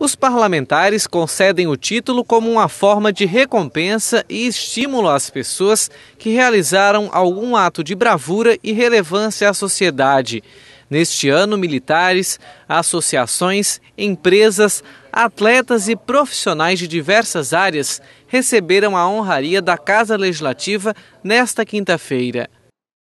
os parlamentares concedem o título como uma forma de recompensa e estímulo às pessoas que realizaram algum ato de bravura e relevância à sociedade. Neste ano, militares, associações, empresas, atletas e profissionais de diversas áreas receberam a honraria da Casa Legislativa nesta quinta-feira.